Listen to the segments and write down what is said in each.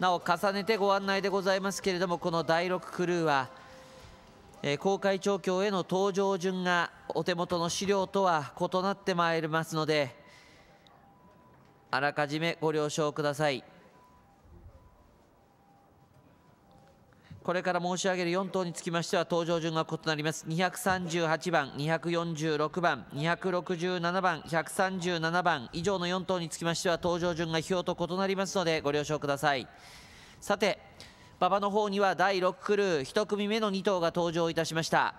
なお重ねてご案内でございますけれどもこの第6クルーは、えー、公開調教への搭乗順がお手元の資料とは異なってまいりますのであらかじめご了承ください。これから申し上げる4頭につきましては登場順が異なります238番246番267番137番以上の4頭につきましては登場順が表と異なりますのでご了承くださいさて馬場の方には第6クルー1組目の2頭が登場いたしました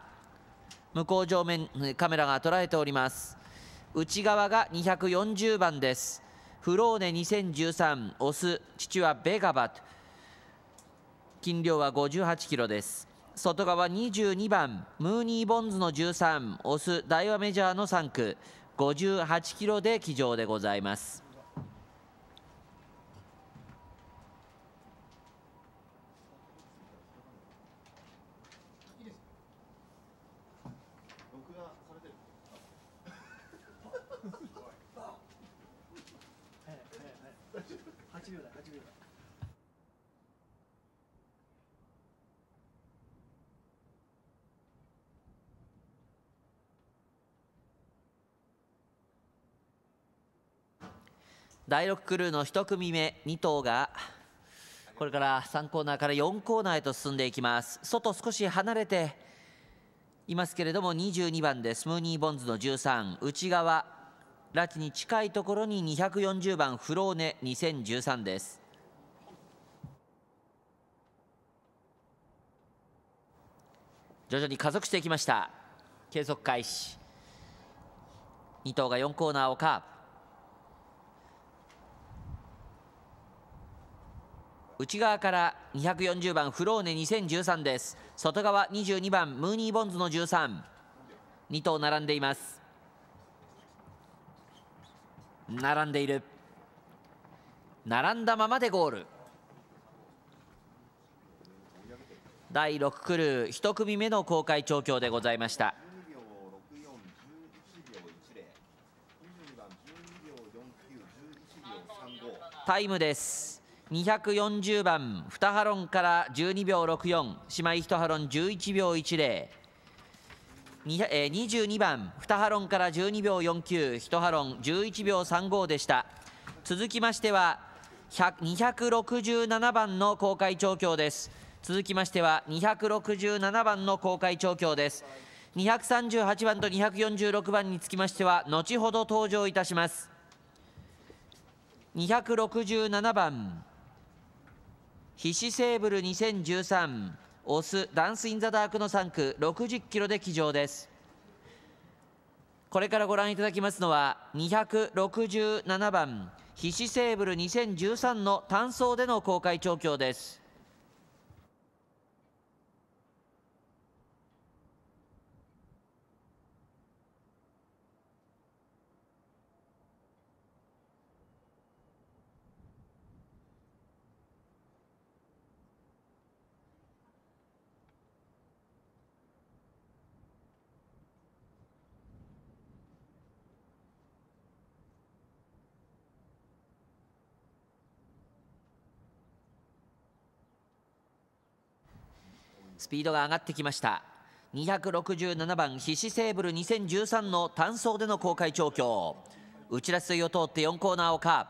向こう上面カメラが捉えております内側が240番ですフローネ2013オス父はベガバト近量は58キロです外側22番ムーニー・ボンズの13オス大和メジャーの3区58キロで騎乗でございます第6クルーの1組目2頭がこれから3コーナーから4コーナーへと進んでいきます外少し離れていますけれども22番でスムーニーボンズの13内側ラチに近いところに240番フローネ2013です徐々に加速していきました計測開始2頭が4コーナーをカーブ内側から240番フローネ2013です外側22番ムーニーボンズの132頭並んでいます並んでいる並んだままでゴール第6クルー1組目の公開調教でございましたタイムです240番2ハロンから12秒64姉妹1ハロン11秒10 22番二ハロンから12秒491ハロン11秒35でした続きましては267番の公開調教です続きましては267番の公開調教です238番と246番につきましては後ほど登場いたします267番皮脂セーブル2013オスダンス・イン・ザ・ダークの3区60キロで騎乗ですこれからご覧いただきますのは267番皮脂セーブル2013の単走での公開調教ですピードが上がってきました267番ヒシセーブル2013の単走での公開調教内田水を通って4コーナーをカー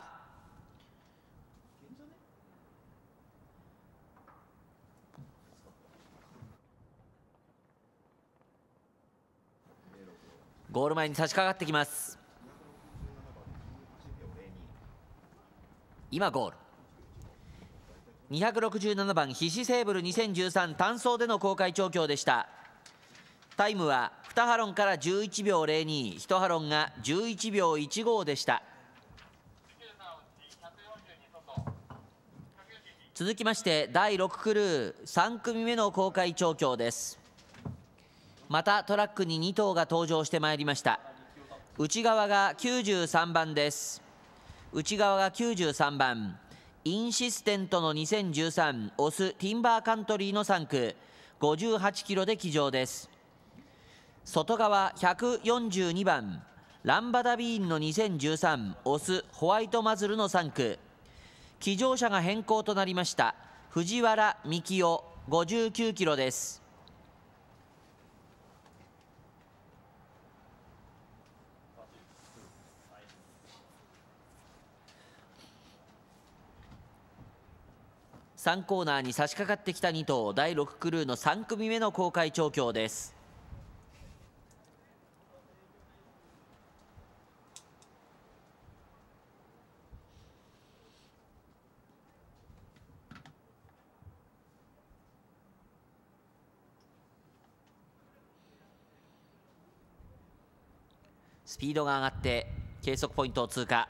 ブゴール前に差し掛かってきます今ゴール267番ひしセーブル2013単走での公開調教でしたタイムは2ハロンから11秒021ハロンが11秒15でした続きまして第6クルー3組目の公開調教ですまたトラックに2頭が登場してまいりました内側が93番です内側が93番インシステントの2013オスティンバーカントリーの3区58キロで騎乗です外側142番ランバダビーンの2013オスホワイトマズルの3区騎乗者が変更となりました藤原幹雄59キロです3コーナーに差し掛かってきた2頭第6クルーの3組目の公開調教ですスピードが上がって計測ポイントを通過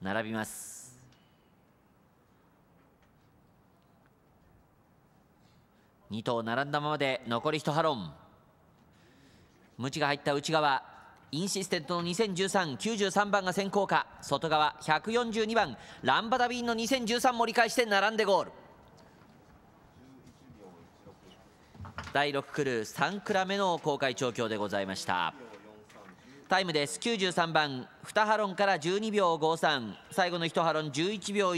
並びます2頭並んだままで残り1ハロンムチが入った内側インシステントの201393番が先行か外側142番ランバダビーンの2013盛り返して並んでゴール第6クルー3クラ目の公開調教でございましたタイムです93番2ハロンから12秒53最後の1ハロン11秒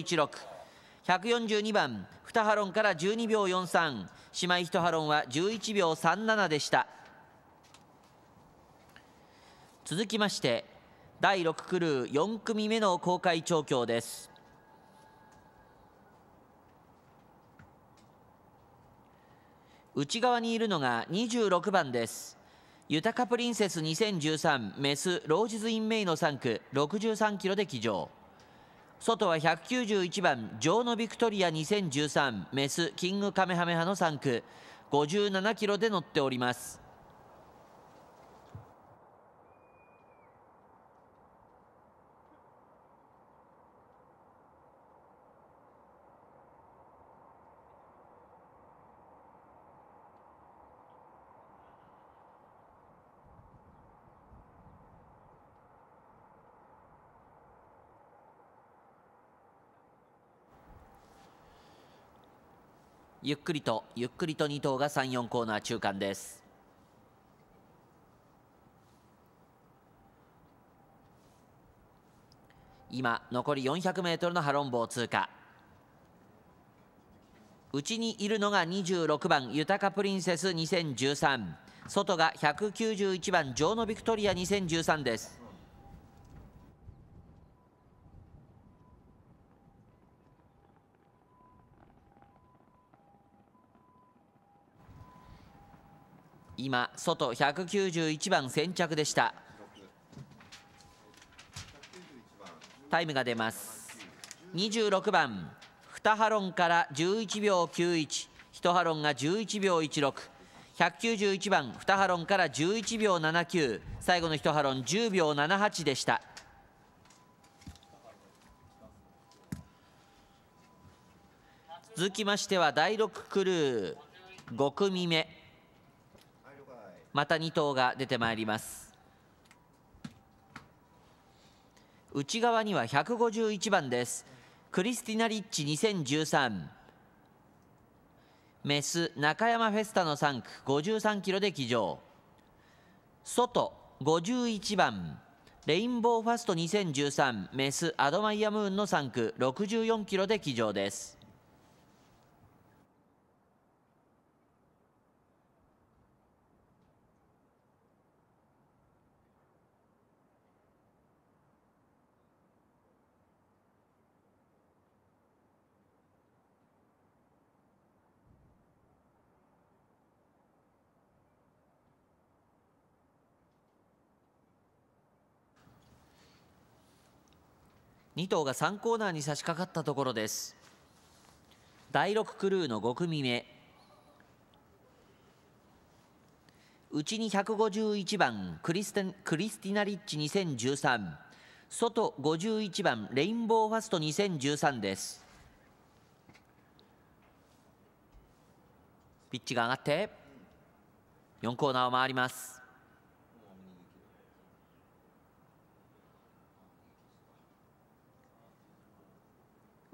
16142番2ハロンから12秒43姉妹一ハロンは11秒37でした続きまして第6クルー4組目の公開調教です内側にいるのが26番ですユタカプリンセス2013メスロージズ・イン・メイの3区63キロで騎乗外は191番ジョーノ・ビクトリア2013メスキングカメハメハの3区57キロで乗っておりますゆっくりとゆっくりと2頭が34コーナー中間です今残り 400m のハロンボを通過うちにいるのが26番「豊かプリンセス2013」外が191番「ジョーノ・ビクトリア2013」です今外191番先着でしたタイムが出ます26番2ハロンから11秒91 1ハロンが11秒16191番2ハロンから11秒79最後の1ハロン10秒78でした続きましては第6クルー5組目また2頭が出てまいります内側には151番ですクリスティナ・リッチ2013メス中山フェスタの3区53キロで騎乗外51番レインボーファスト2013メスアドマイヤムーンの3区64キロで騎乗です2頭が3コーナーに差し掛かったところです第6クルーの5組目うちに151番クリステンクリスティナリッチ2013外51番レインボーファスト2013ですピッチが上がって4コーナーを回ります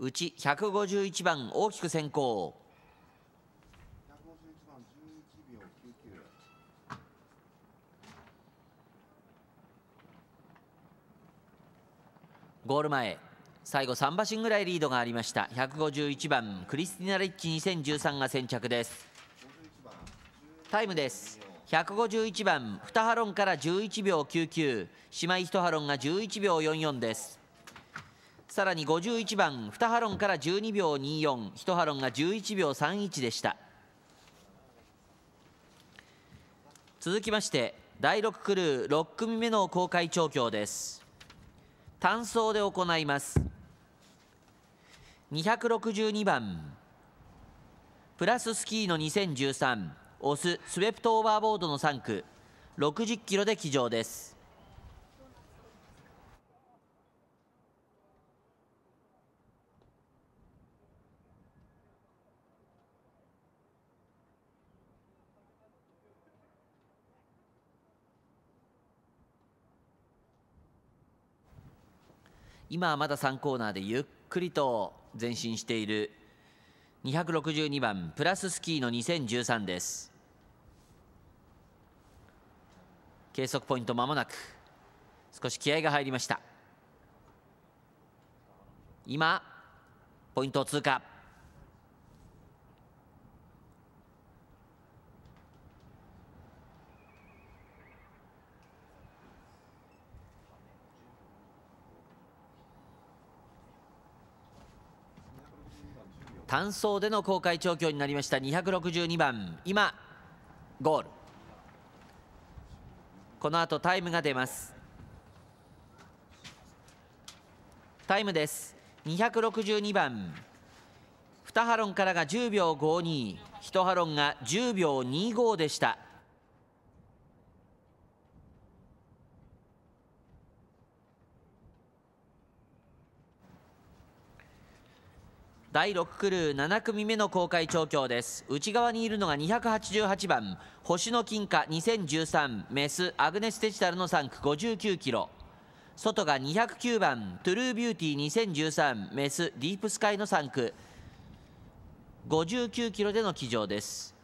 うち151番大きく先行ゴール前最後3馬身ぐらいリードがありました151番クリスティナ・レッチ2013が先着ですタイムです151番2ハロンから11秒99姉妹1ハロンが11秒44ですさらに51番2ハロンから12秒241ハロンが11秒31でした続きまして第6クルー6組目の公開調教です単走で行います262番プラススキーの2013オススウェプトオーバーボードの3区60キロで騎乗です今はまだ3コーナーでゆっくりと前進している262番プラススキーの2013です計測ポイントまもなく少し気合が入りました今ポイントを通過単走での公開調教になりました262番今ゴールこの後タイムが出ますタイムです262番2ハロンからが10秒52 1ハロンが10秒25でした第6クルー7組目の公開調教です内側にいるのが288番星の金貨2013メスアグネスデジタルの3区59キロ外が209番トゥルービューティー2013メスディープスカイの3区59キロでの騎乗です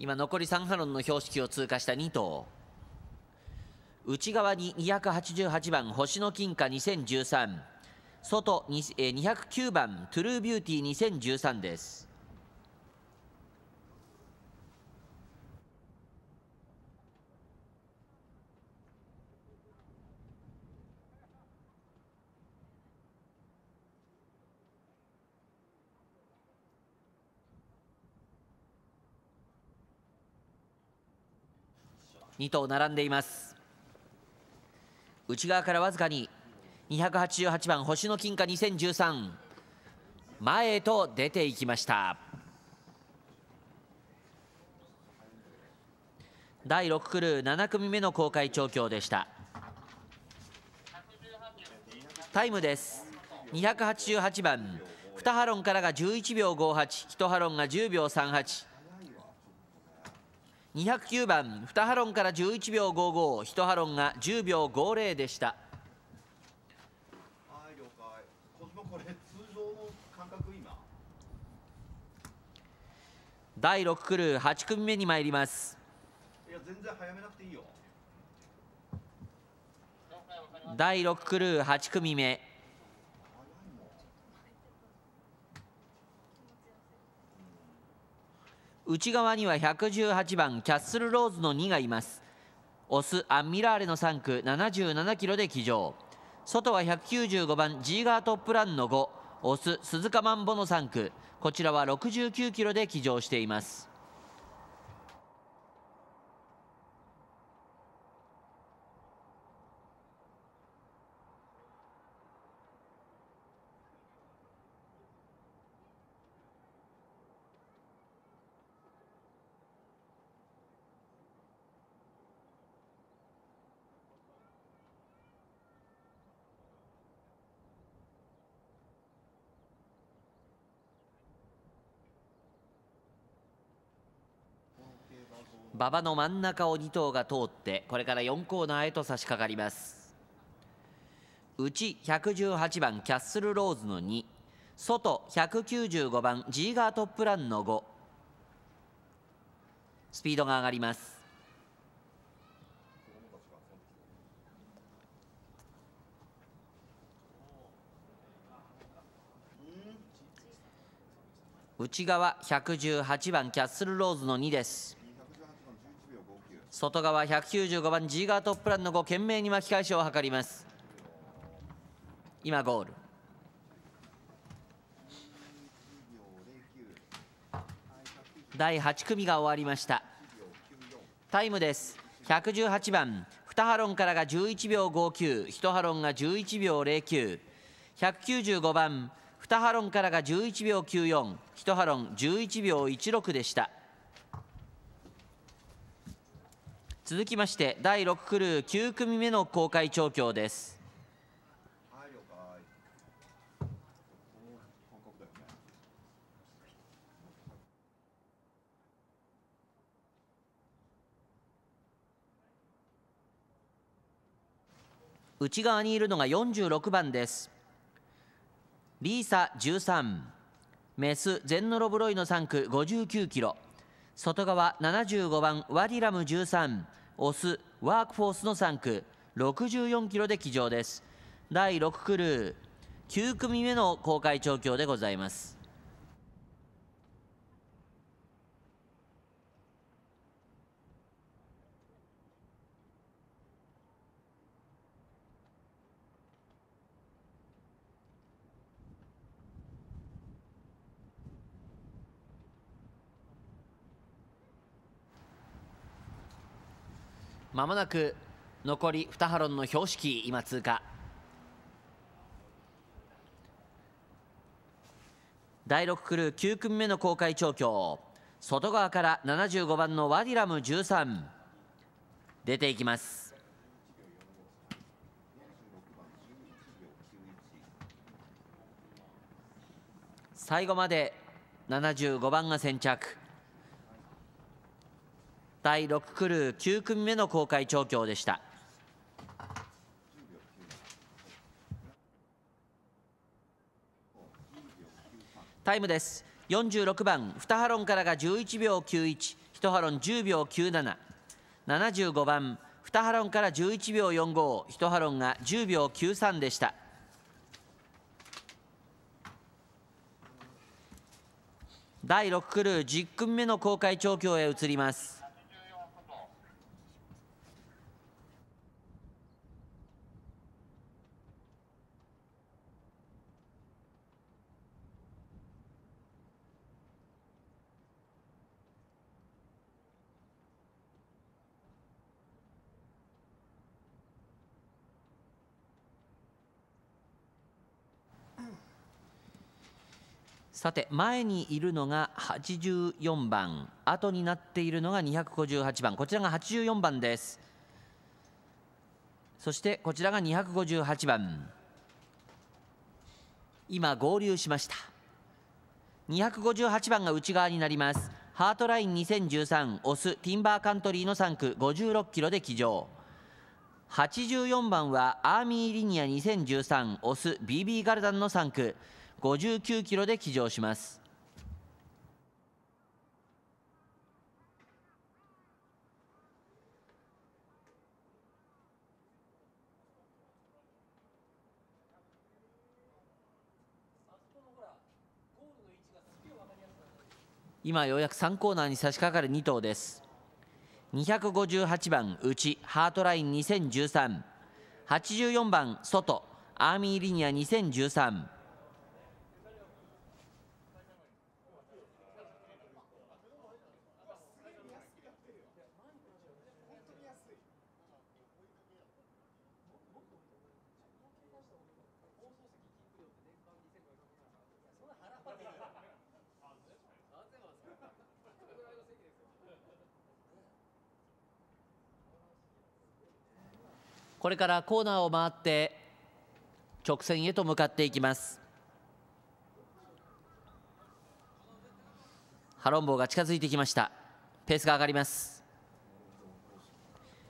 今残り3波ロンの標識を通過した2頭内側に288番星の金貨2013外209番トゥルービューティー2013です2頭並んでいます内側からわずかに288番星の金貨2013前へと出ていきました第6クルー7組目の公開調教でしたタイムです288番2ハロンからが11秒581ハロンが10秒38 209番2ハロンから11秒551ハロンが10秒50でした第6クルー8組目に参りますいや全然早めなくていいよ第6クルー8組目内側には118番キャッスルローズの2がいますオスアンミラーレの3区77キロで騎乗外は195番ジーガートップランの5オス鈴鹿マンボの3区こちらは69キロで騎乗しています馬場の真ん中を2頭が通ってこれから4コーナーへと差し掛かります内118番キャッスルローズの2外195番ジーガートップランの5スピードが上がります内側118番キャッスルローズの2です外側195番ジーガートップランの後懸命に巻き返しを図ります今ゴール第8組が終わりましたタイムです118番2ハロンからが11秒591ハロンが11秒09195番2ハロンからが11秒941ハロン11秒16でした続きまして第6クルー9組目の公開調教です内側にいるのが46番ですリーサ13メスゼンノロブロイの3区59キロ外側75番ワディラム13オスワークフォースの3区64キロで騎乗です第6クルー9組目の公開調教でございますまもなく残り2ハロンの標識今通過第6クルー9組目の公開調教外側から75番のワディラム13出ていきます最後まで75番が先着第6クルー9組目の公開調教でした。タイムです。46番、2ハロンからが11秒91、1ハロン10秒97、75番、2ハロンから11秒45、1ハロンが10秒93でした。第6クルー10組目の公開調教へ移ります。さて前にいるのが84番後になっているのが258番こちらが84番ですそしてこちらが258番今合流しました258番が内側になりますハートライン2013オスティンバーカントリーの3区56キロで騎乗84番はアーミーリニア2013オス BB ガルダンの3区59キロで騎乗します。今ようやく3コーナーに差し掛かる2頭です258番内ハートライン201384番外アーミーリニア2013これからコーナーを回って直線へと向かっていきますハロンボウが近づいてきましたペースが上がります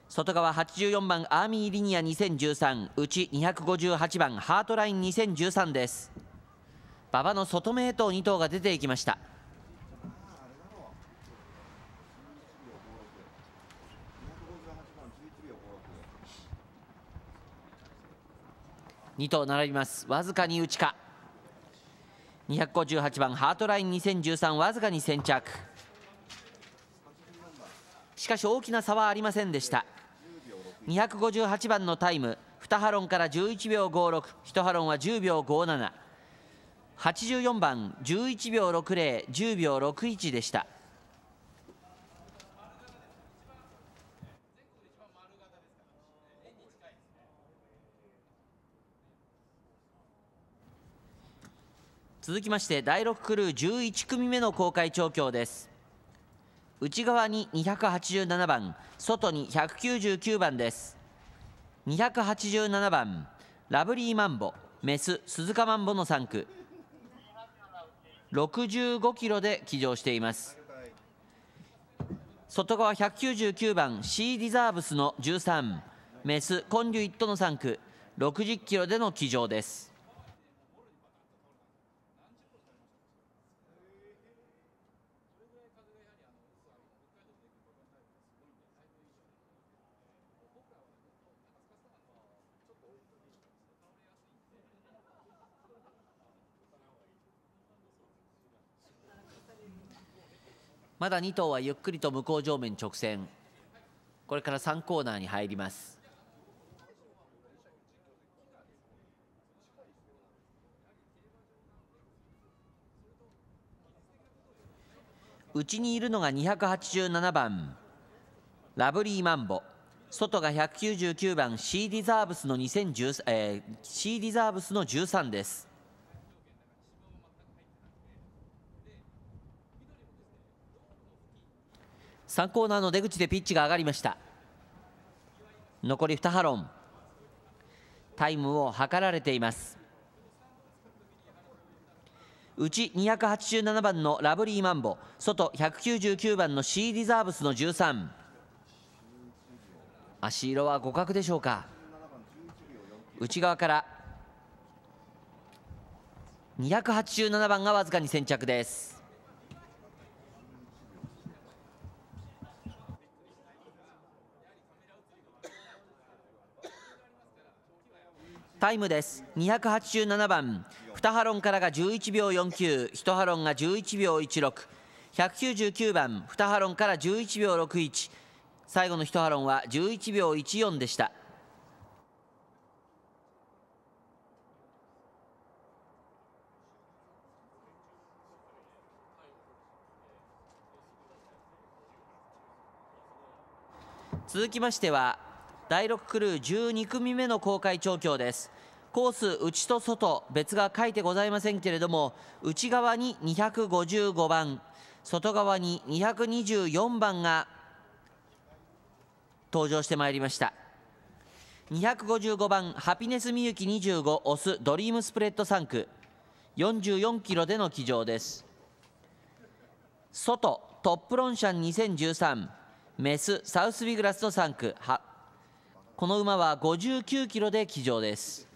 外側八十四番アーミーリニア二千十三、うち二百五十八番ハートライン二千十三です馬場の外目へと二頭が出ていきました2と並びますわずかに内か258番ハートライン2013わずかに先着しかし大きな差はありませんでした258番のタイム2ハロンから11秒561ハロンは10秒5784番11秒6010秒61でした続きまして第6クルー11組目の公開調教です内側に287番外に199番です287番ラブリーマンボメス鈴鹿マンボの3区65キロで騎乗しています外側199番シーディザーブスの13メスコンデュイットの3区60キロでの騎乗ですまだ2頭はゆっくりと向こう上面直線これから3コーナーに入りますうちにいるのが287番ラブリーマンボ外が199番シーディザーブスの2010、えー、シーディザーブスの13です3コーナーの出口でピッチが上がりました残り2ハロンタイムを測られていますうち287番のラブリーマンボ外199番のシーリザーブスの13足色は互角でしょうか内側から287番がわずかに先着ですタイムです287番2ハロンからが11秒491ハロンが11秒16199番2ハロンから11秒61最後の1ハロンは11秒14でした続きましては第6クルー12組目の公開調教ですコース内と外別が書いてございませんけれども内側に255番外側に224番が登場してまいりました255番ハピネスみゆき25オスドリームスプレッド3区44キロでの騎乗です外トップロンシャン2013メスサウスビグラスの3区この馬は59キロで騎乗です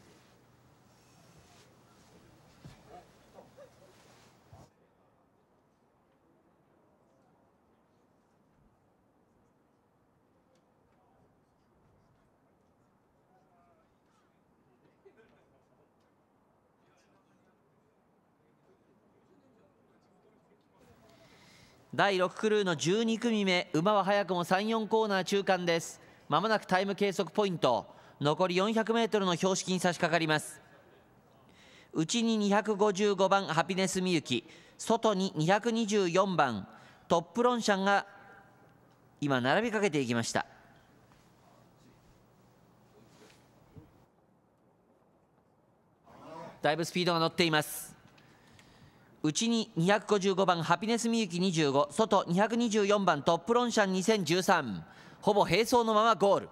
第6クルーの12組目馬は早くも34コーナー中間ですまもなくタイム計測ポイント残り 400m の標識に差し掛かります内に255番ハピネスみゆき外に224番トップロンシャンが今並びかけていきましただいぶスピードが乗っています内に255番ハピネスみゆき25外224番トップロンシャン2013ほぼ並走のままゴール。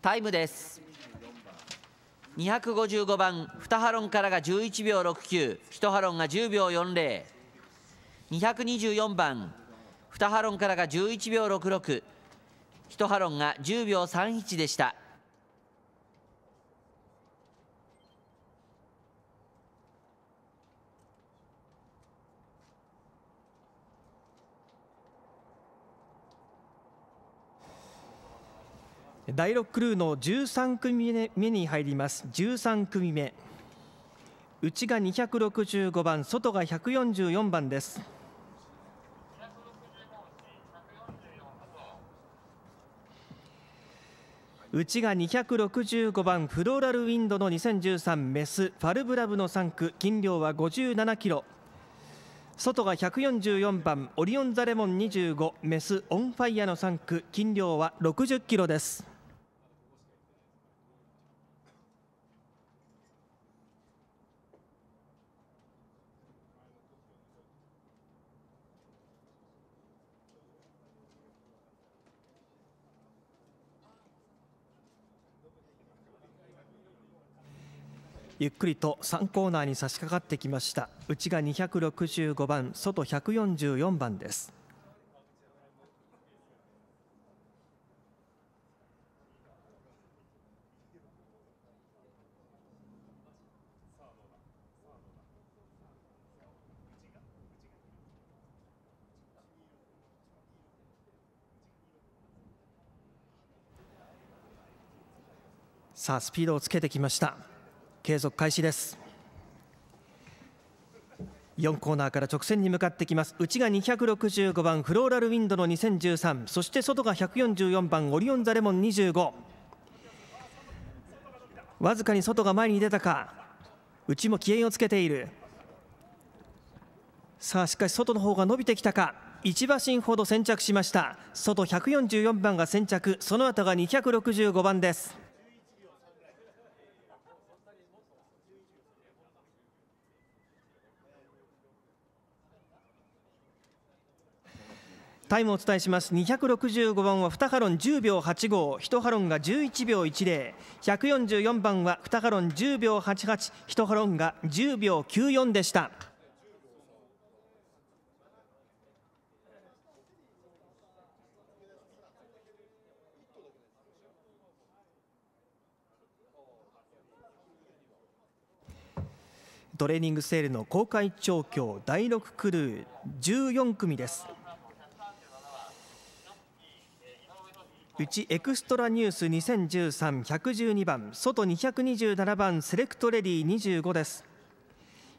タイムです255番フタハロンからが11秒6 9ヒトハロンが10秒40224番フタハロンからが11秒6 6ヒトハロンが10秒31でした第6クルーの13組目に入ります13組目内が265番外が144番です内が265番フローラルウィンドの2013メスファルブラブの3区金量は57キロ外が144番オリオンザレモン25メスオンファイアの3区金量は60キロです。ゆっくりと3コーナーに差し掛かってきました内が265番外144番ですさあスピードをつけてきました継続開始です4コーナーから直線に向かってきます内が265番フローラルウィンドの2013そして外が144番オリオンザレモン25わずかに外が前に出たか内も機嫌をつけているさあしかし外の方が伸びてきたか1馬身ほど先着しました外144番が先着その後が265番ですタイムをお伝えします265番は2ハロン10秒85 1ハロンが11秒10144番は2ハロン10秒881ハロンが10秒94でしたトレーニングセールの公開調教第6クルー14組です。うちエクストラニュース2013112番外227番セレクトレディ25です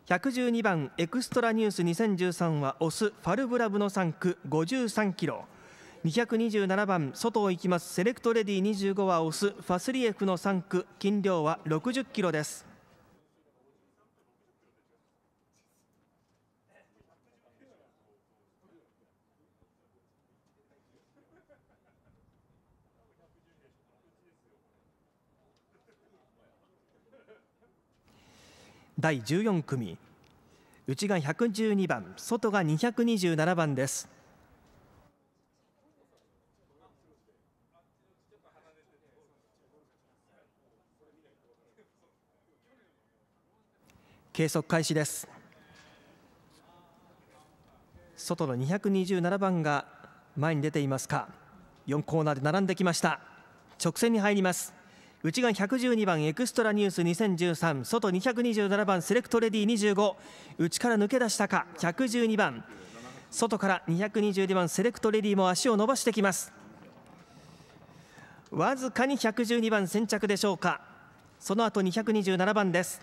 112番エクストラニュース2013はオスファルブラブの3区53キロ227番外を行きますセレクトレディ25はオスファスリエフの3区斤量は60キロです第14組内が112番外が227番です計測開始です外の227番が前に出ていますか4コーナーで並んできました直線に入ります内側112番エクストラニュース2013外227番セレクトレディ25内から抜け出したか112番外から222番セレクトレディも足を伸ばしてきますわずかに112番先着でしょうかその後二227番です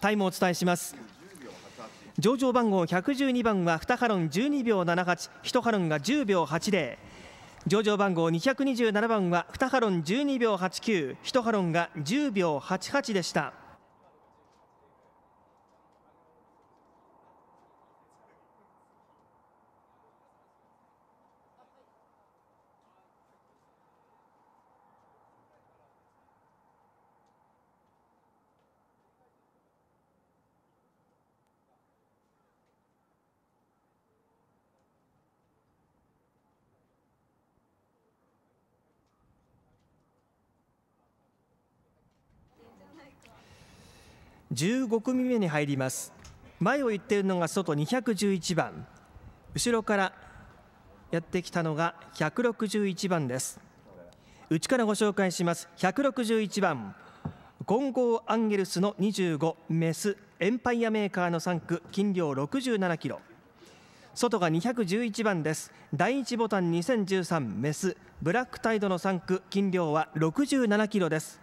タイムをお伝えします上場番号112番は2ハロン12秒78、1ハロンが10秒80上場番号227番は2ハロン12秒89、1ハロンが10秒88でした。15組目に入ります前を行っているのが外211番後ろからやってきたのが161番です内からご紹介します161番金剛アンゲルスの25メスエンパイアメーカーの3区金量67キロ外が211番です第1ボタン2013メスブラックタイドの3区金量は67キロです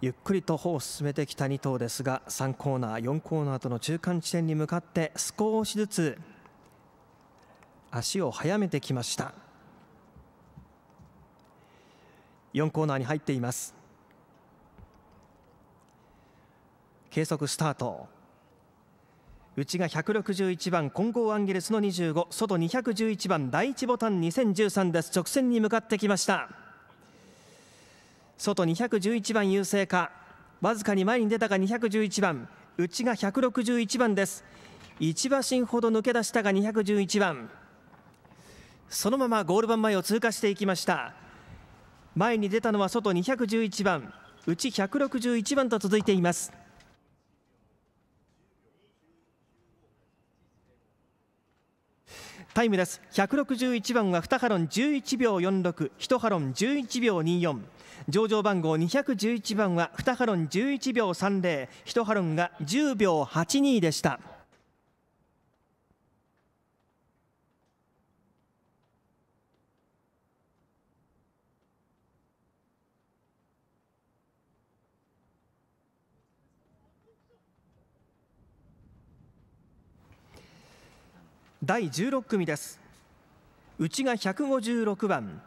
ゆっくりと歩を進めてきた2頭ですが3コーナー4コーナーとの中間地点に向かって少しずつ足を速めてきました4コーナーに入っています計測スタート内が161番金剛アンゲルスの25外211番第1ボタン2013です直線に向かってきました外211番優勢かわずかに前に出たが211番内が161番です1馬身ほど抜け出したが211番そのままゴール板前を通過していきました前に出たのは外211番内161番と続いていますタイムです161番は2ハロン11秒46 1ハロン11秒24上場番号211番は2ハロン11秒30、1ハロンが10秒82でした。第16組です内が156番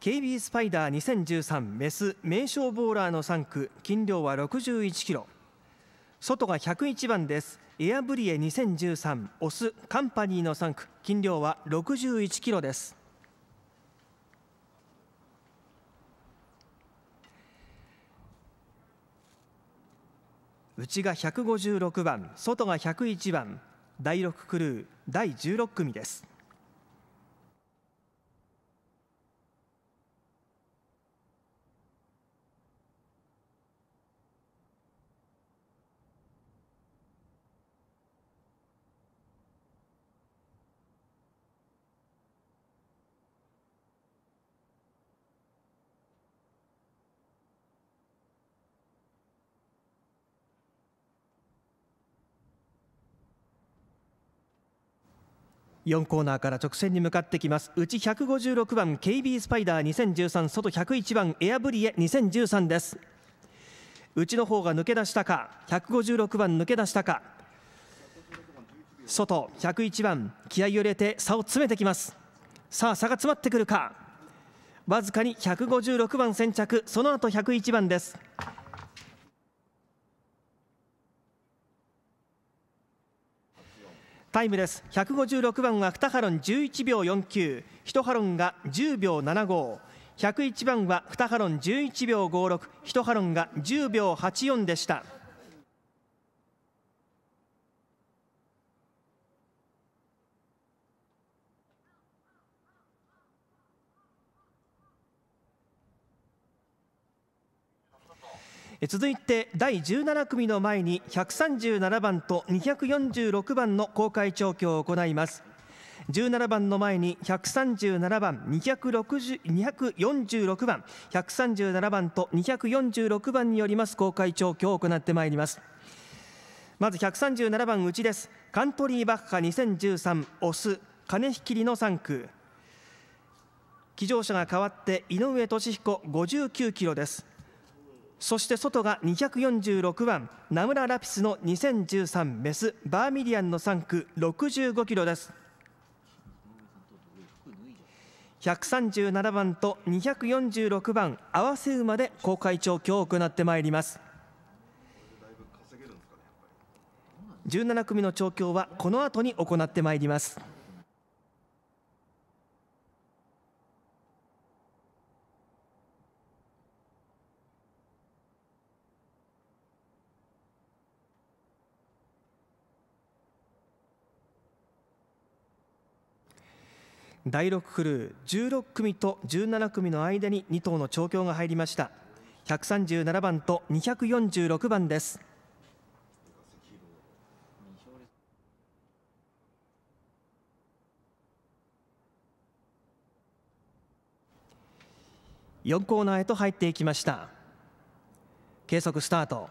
KB スパイダー2013メス名勝ボーラーの3区斤量は61キロ外が101番ですエアブリエ2013オスカンパニーの3区斤量は61キロです内が156番外が101番第6クルー第16組です4コーナーから直線に向かってきますうち156番 KB スパイダー2013外101番エアブリエ2013ですうちの方が抜け出したか156番抜け出したか外101番気合を入れて差を詰めてきますさあ差が詰まってくるかわずかに156番先着その後101番ですタイムです156番は2ハロン11秒49 1ハロンが10秒75 101番は2ハロン11秒56 1ハロンが10秒84でした。続いて第17組の前に137番と246番の公開調教を行います17番の前に137番246番137番と246番によります公開調教を行ってまいりますまず137番うちですカントリーバッハ2013オス金引きりの3区騎乗者が変わって井上俊彦59キロですそして外が246番名村ラピスの2013メスバーミリアンの3区65キロです137番と246番合わせ馬で公開調教を行ってまいります17組の調教はこの後に行ってまいります第6クルー16組と17組の間に2頭の調教が入りました137番と246番です4コーナーへと入っていきました計測スタート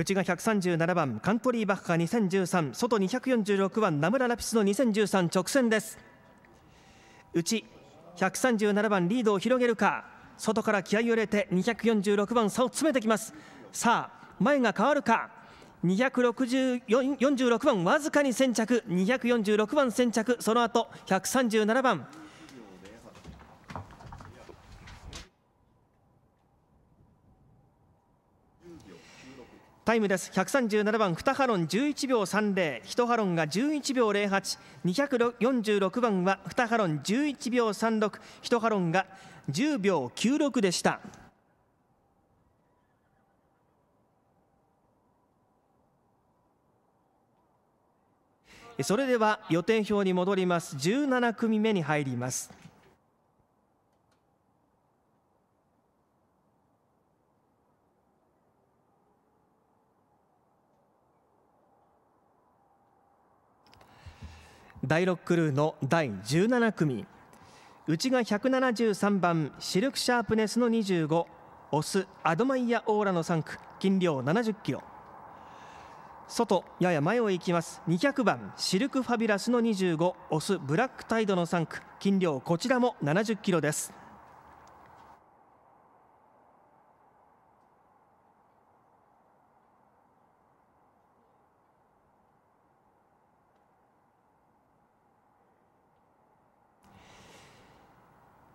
内が137番カントリーバッハ2013外246番名村ラピスの2013直線です内137番リードを広げるか外から気合を入れて246番差を詰めてきますさあ前が変わるか246番わずかに先着246番先着その後137番タイムです137番2ハロン11秒301ハロンが11秒08246番は2ハロン11秒361ハロンが10秒96でしたそれでは予定表に戻ります17組目に入ります第6クルーの第17組内が173番シルクシャープネスの25オスアドマイヤオーラの3区斤量7 0キロ外やや前を行きます200番シルクファビュラスの25オスブラックタイドの3区斤量こちらも7 0キロです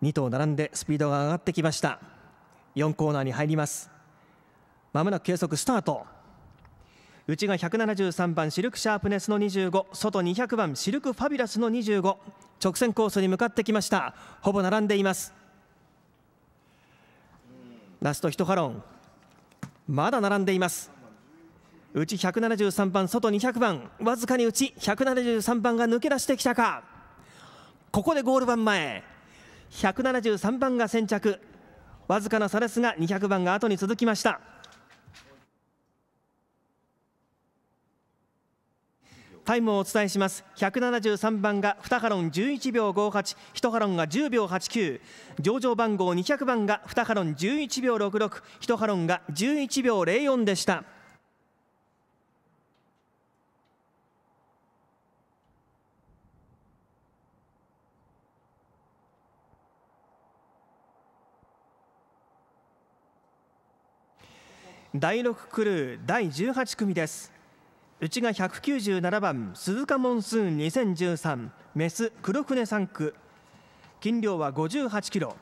2頭並んでスピードが上がってきました4コーナーに入りますまもなく計測スタート内が173番シルクシャープネスの25外200番シルクファビュラスの25直線コースに向かってきましたほぼ並んでいますラスト1ハロンまだ並んでいます内173番外200番わずかに内173番が抜け出してきたかここでゴール板前173番が先着わずかな差ですが200番が後に続きましたタイムをお伝えします173番が2ハロン11秒581ハロンが10秒89上場番号200番が2ハロン11秒661ハロンが11秒04でした。第6クルー第18組です内が197番鈴鹿モンスーン2013メス黒船3区斤量は58キロ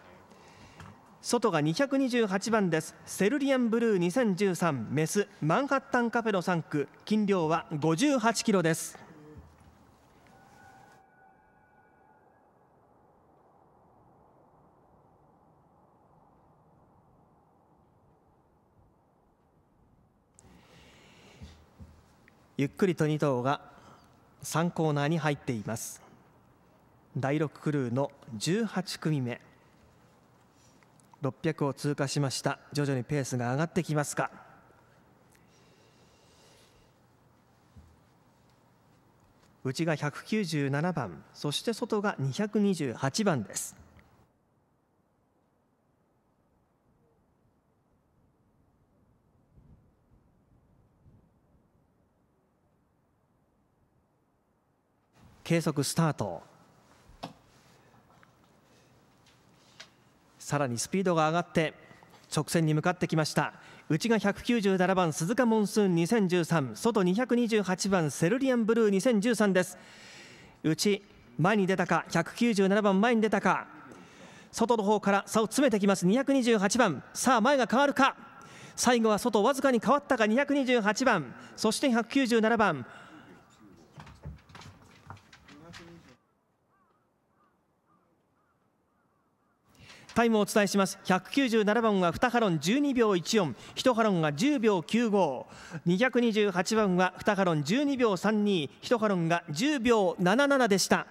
外が228番ですセルリアンブルー2013メスマンハッタンカフェの3区斤量は58キロですゆっくりと2頭が3コーナーに入っています第6クルーの18組目600を通過しました徐々にペースが上がってきますか内が197番そして外が228番です計測スタートさらにスピードが上がって直線に向かってきました内が197番鈴鹿モンスーン2013外228番セルリアンブルー2013です内前に出たか197番前に出たか外の方から差を詰めてきます228番さあ前が変わるか最後は外わずかに変わったか228番そして197番タイムをお伝えします197番は2ハロン12秒141ハロンが10秒95228番は2ハロン12秒321ハロンが10秒77でした。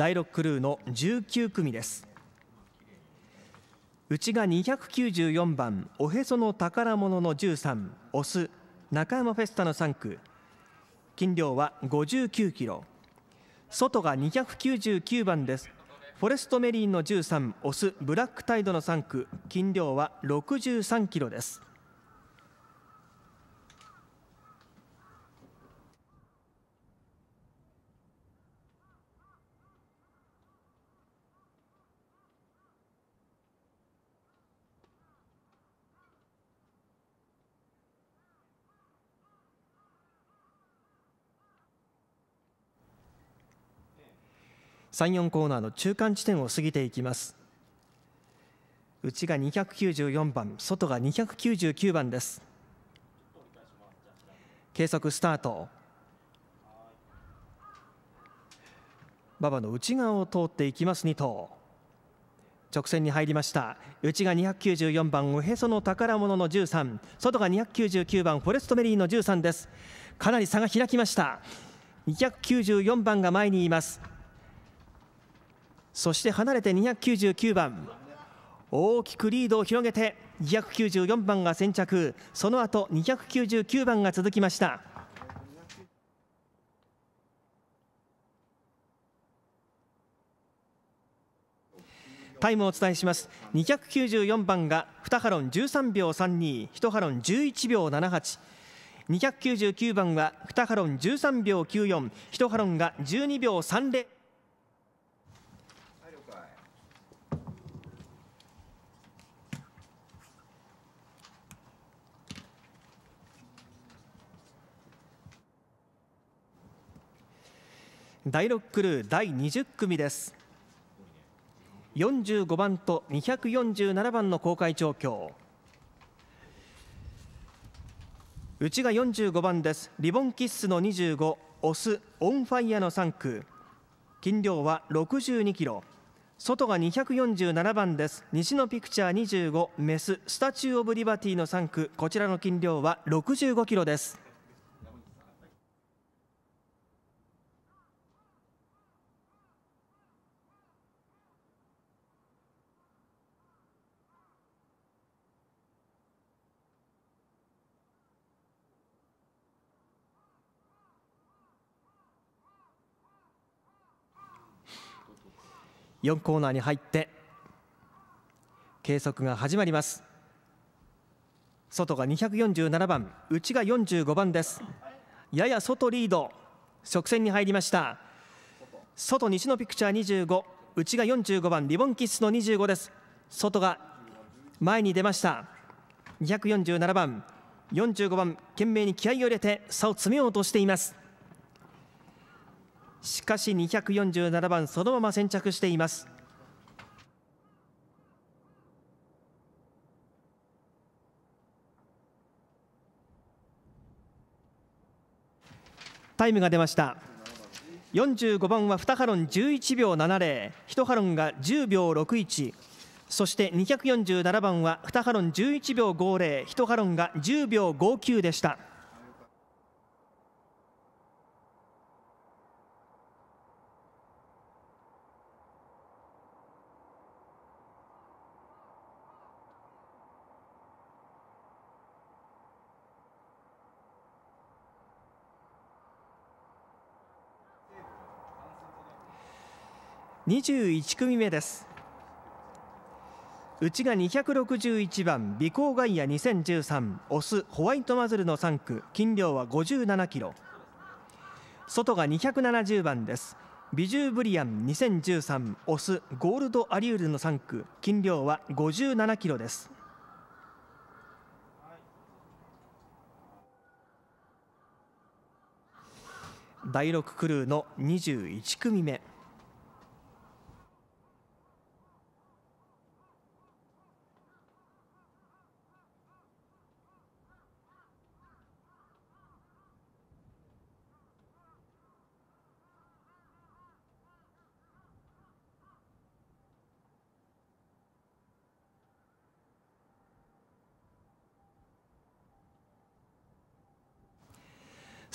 第6クルーの19組ですうちが294番おへその宝物の13オス中山フェスタの3区斤量は59キロ外が299番ですフォレストメリーの13オスブラックタイドの3区斤量は63キロです3、4コーナーの中間地点を過ぎていきます。内が294番、外が299番です。計測スタート。馬場の内側を通っていきます2頭。直線に入りました内が294番おへその宝物の13外が299番フォレストメリーの13ですかなり差が開きました294番が前にいますそして離れて299番大きくリードを広げて294番が先着その後299番が続きましたタイムをお伝えします294番が2ハロン13秒321ハロン11秒78299番は2ハロン13秒941ハロンが12秒30第6クルー第20組です45番と247番の公開状況うちが45番ですリボンキッスの25オスオンファイアの3区斤量は62キロ外が247番です西のピクチャー25メススタチュー・オブ・リバティの3区こちらの斤量は65キロです4コーナーに入って計測が始まります外が247番内が45番ですやや外リード直線に入りました外西のピクチャー25内が45番リボンキッスの25です外が前に出ました247番45番懸命に気合を入れて差を詰めようとしていますしかし247番そのまま先着していますタイムが出ました45番は2ハロン11秒701ハロンが10秒61そして247番は2ハロン11秒501ハロンが10秒59でした。21組目です内が261番美行ガイア2013オスホワイトマズルの3区斤量は57キロ外が270番ですビジューブリアン2013オスゴールドアリュールの3区斤量は57キロです第6クルーの21組目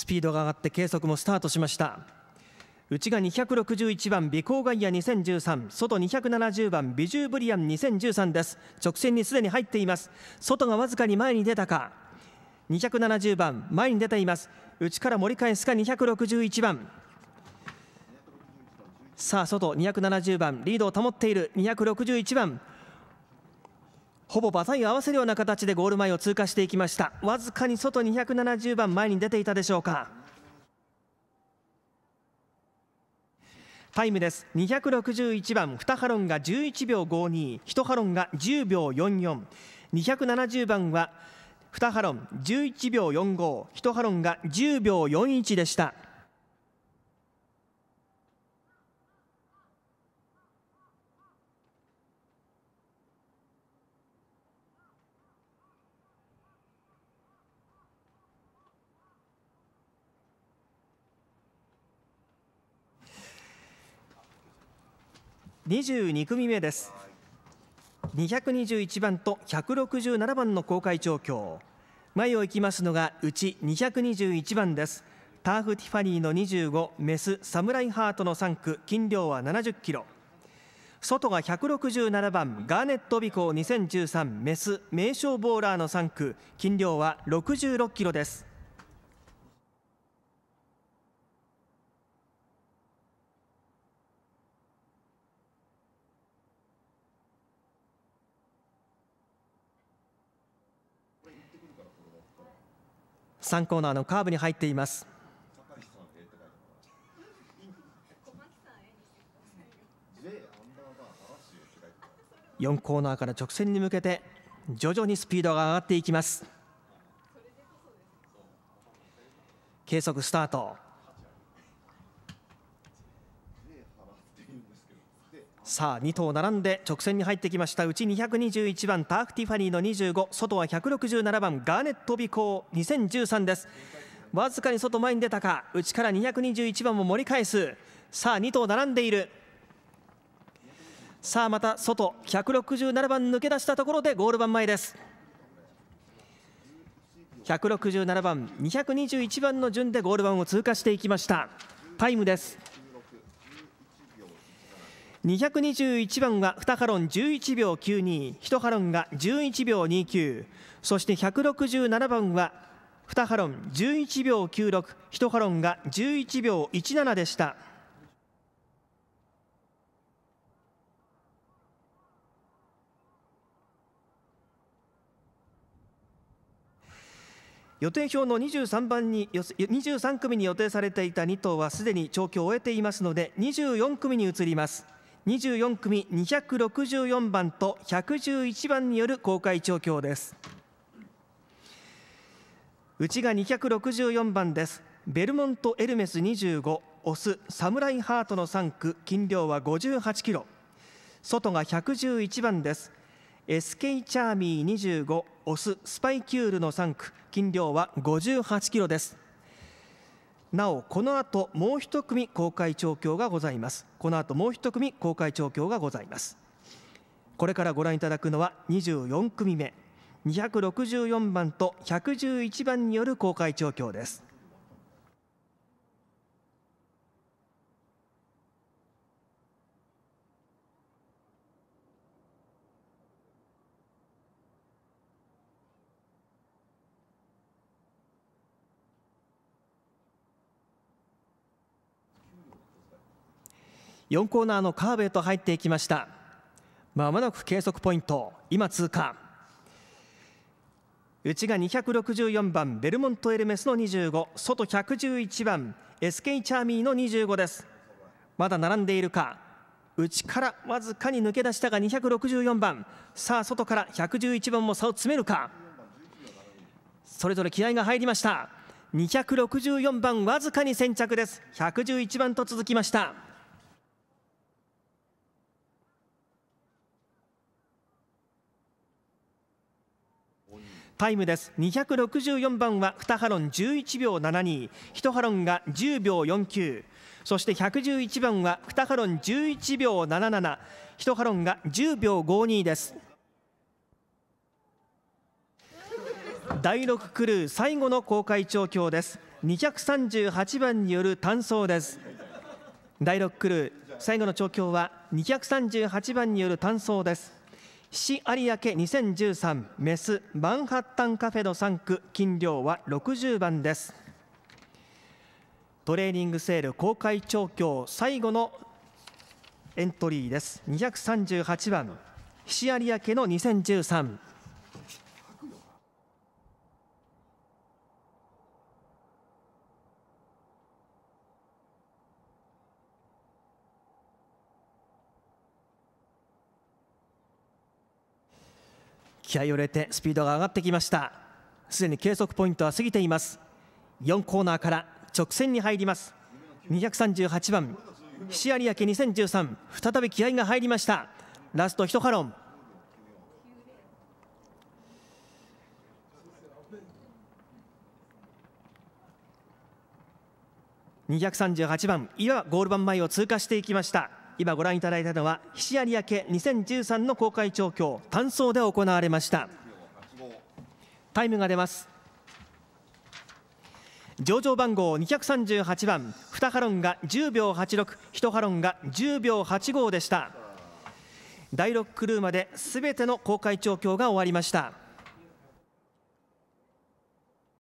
スピードが上がって計測もスタートしました内が261番美光ガイア2013外270番ビジューブリアン2013です直線にすでに入っています外がわずかに前に出たか270番前に出ています内から盛り返すか261番さあ外270番リードを保っている261番ほぼ馬体合わせるような形でゴール前を通過していきましたわずかに外270番前に出ていたでしょうかタイムです261番2ハロンが11秒521ハロンが10秒44270番は2ハロン11秒451ハロンが10秒41でした22組目です221番と167番の公開状況前を行きますのがうち221番ですターフティファニーの25メスサムライハートの3区斤量は70キロ外が167番ガーネット尾行2013メス名勝ボーラーの3区斤量は66キロです3コーナーのカーブに入っています4コーナーから直線に向けて徐々にスピードが上がっていきます計測スタートさあ2頭並んで直線に入ってきましたうち221番ターフティファニーの25外は167番ガーネット尾行2013ですわずかに外前に出たか内から221番も盛り返すさあ2頭並んでいるさあまた外167番抜け出したところでゴール板前です167番221番の順でゴール板を通過していきましたタイムです221番は2ハロン11秒921ハロンが11秒29そして167番は2ハロン11秒961ハロンが11秒17でした。予定表の 23, 番に23組に予定されていた2頭はすでに調教を終えていますので24組に移ります。24組264番と111番による公開調教ですうちが264番ですベルモントエルメス25オスサムライハートの3区金量は58キロ外が111番です SK チャーミー25オススパイキュールの3区金量は58キロですなおこの後もう一組公開調教がございますこの後もう一組公開調教がございますこれからご覧いただくのは24組目264番と111番による公開調教です4コーナーのカーブへと入っていきましたまもなく計測ポイント今通過内が264番ベルモントエルメスの25外111番 SK チャーミーの25ですまだ並んでいるか内からわずかに抜け出したが264番さあ外から111番も差を詰めるかそれぞれ気合が入りました264番わずかに先着です111番と続きましたタイムです264番は2ハロン11秒721ハロンが10秒49そして111番は2ハロン11秒771ハロンが10秒52です第6クルー最後の公開調教です238番による単走です第6クルー最後の調教は238番による単走です西有明2013メスマンハッタンカフェの3区金量は60番ですトレーニングセール公開調教最後のエントリーです238番西有明の2013気合を入れてスピードが上がってきましたすでに計測ポイントは過ぎています4コーナーから直線に入ります238番菱有明2013再び気合が入りましたラスト一ハロン238番いゴール板前を通過していきました今ご覧いただいたのは菱有明2013の公開調教単走で行われましたタイムが出ます上場番号238番2ハロンが10秒861ハロンが10秒85でした第6クルーまですべての公開調教が終わりました